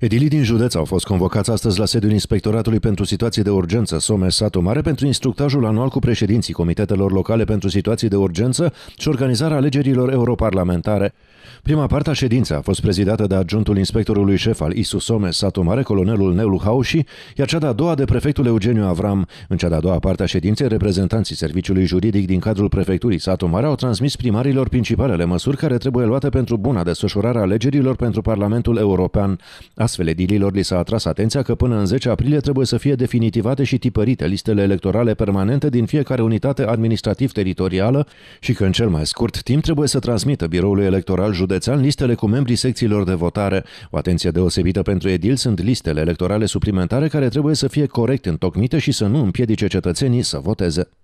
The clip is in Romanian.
Edilii din județ au fost convocați astăzi la sediul Inspectoratului pentru Situații de Urgență Some Satu Mare pentru instructajul anual cu președinții Comitetelor Locale pentru Situații de Urgență și organizarea alegerilor europarlamentare. Prima parte a ședinței a fost prezidată de adjunctul inspectorului șef al ISU Some Satu Mare, colonelul Neulu Hauși, iar cea de-a doua de prefectul Eugeniu Avram. În cea de-a doua parte a ședinței, reprezentanții serviciului juridic din cadrul prefecturii Satu Mare au transmis primarilor principalele măsuri care trebuie luate pentru buna desfășurare a alegerilor pentru Parlamentul European. Astfel, edililor li s-a atras atenția că până în 10 aprilie trebuie să fie definitivate și tipărite listele electorale permanente din fiecare unitate administrativ-teritorială și că în cel mai scurt timp trebuie să transmită biroului electoral județean listele cu membrii secțiilor de votare. O atenție deosebită pentru edil sunt listele electorale suplimentare care trebuie să fie corect întocmite și să nu împiedice cetățenii să voteze.